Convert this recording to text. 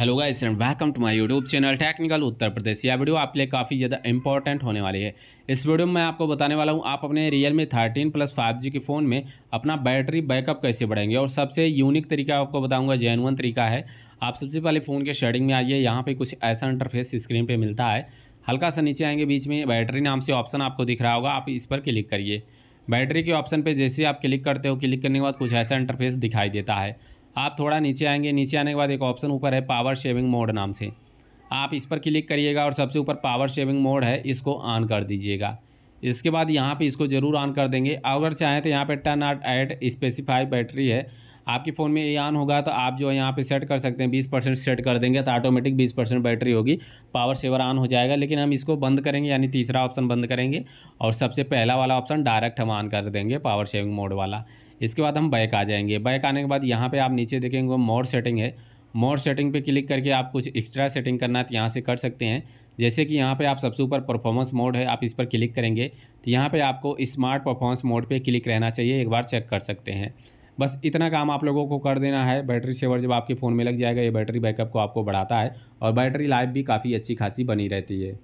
hello guys and welcome to my YouTube channel technical Uttar Pradesh यह video आपके लिए काफ़ी ज़्यादा इंपॉर्टेंट होने वाली है इस वीडियो में मैं आपको बताने वाला हूं आप अपने Realme thirteen plus five G के फ़ोन में अपना बैटरी बैकअप कैसे बढ़ाएंगे और सबसे यूनिक तरीका आपको बताऊँगा जेनवन तरीका है आप सबसे पहले फ़ोन के शेडिंग में आइए यहाँ पर कुछ ऐसा इंटरफेस स्क्रीन पर मिलता है हल्का सा नीचे आएंगे बीच में बैटरी नाम से ऑप्शन आपको दिख रहा होगा आप इस पर क्लिक करिए बैटरी के ऑप्शन पर जैसे आप क्लिक करते हो क्लिक करने के बाद कुछ ऐसा इंटरफेस दिखाई देता है आप थोड़ा नीचे आएंगे नीचे आने के बाद एक ऑप्शन ऊपर है पावर शेविंग मोड नाम से आप इस पर क्लिक करिएगा और सबसे ऊपर पावर शेविंग मोड है इसको ऑन कर दीजिएगा इसके बाद यहाँ पे इसको ज़रूर ऑन कर देंगे अगर चाहें तो यहाँ पे turn at at specify battery है आपके फ़ोन में ये ऑन होगा तो आप जो है यहाँ पे सेट कर सकते हैं बीस परसेंट सेट कर देंगे तो ऑटोमेटिक बीस परसेंट बैटरी होगी पावर सेवर ऑन हो जाएगा लेकिन हम इसको बंद करेंगे यानी तीसरा ऑप्शन बंद करेंगे और सबसे पहला वाला ऑप्शन डायरेक्ट हम ऑन कर देंगे पावर सेविंग मोड वाला इसके बाद हम बैक आ जाएंगे बैक आने के बाद यहाँ पर आप नीचे देखेंगे मोड सेटिंग है मोड सेटिंग पे क्लिक करके आप कुछ एक्स्ट्रा सेटिंग करना है तो यहाँ से कर सकते हैं जैसे कि यहाँ पे आप सबसे ऊपर परफॉर्मेंस मोड है आप इस पर क्लिक करेंगे तो यहाँ पे आपको स्मार्ट परफॉर्मेंस मोड पे क्लिक रहना चाहिए एक बार चेक कर सकते हैं बस इतना काम आप लोगों को कर देना है बैटरी सेवर जब आपके फ़ोन में लग जाएगा ये बैटरी बैकअप को आपको बढ़ाता है और बैटरी लाइफ भी काफ़ी अच्छी खासी बनी रहती है